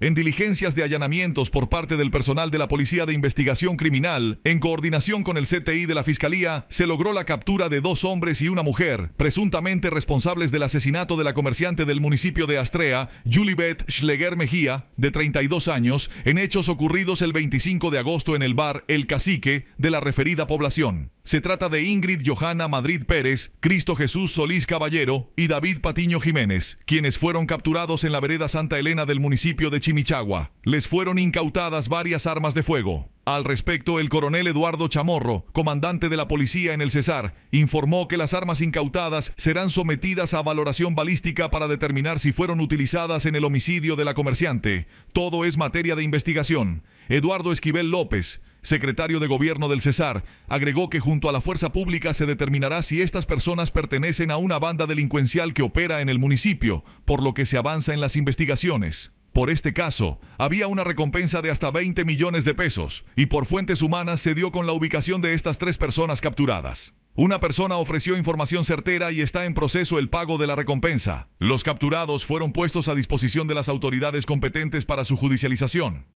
en diligencias de allanamientos por parte del personal de la Policía de Investigación Criminal, en coordinación con el CTI de la Fiscalía, se logró la captura de dos hombres y una mujer, presuntamente responsables del asesinato de la comerciante del municipio de Astrea, Julibet Schleger Mejía, de 32 años, en hechos ocurridos el 25 de agosto en el bar El Cacique de la referida población. Se trata de Ingrid Johanna Madrid Pérez, Cristo Jesús Solís Caballero y David Patiño Jiménez, quienes fueron capturados en la vereda Santa Elena del municipio de Chimichagua. Les fueron incautadas varias armas de fuego. Al respecto, el coronel Eduardo Chamorro, comandante de la policía en el Cesar, informó que las armas incautadas serán sometidas a valoración balística para determinar si fueron utilizadas en el homicidio de la comerciante. Todo es materia de investigación. Eduardo Esquivel López, secretario de gobierno del Cesar, agregó que junto a la fuerza pública se determinará si estas personas pertenecen a una banda delincuencial que opera en el municipio, por lo que se avanza en las investigaciones. Por este caso, había una recompensa de hasta 20 millones de pesos y por fuentes humanas se dio con la ubicación de estas tres personas capturadas. Una persona ofreció información certera y está en proceso el pago de la recompensa. Los capturados fueron puestos a disposición de las autoridades competentes para su judicialización.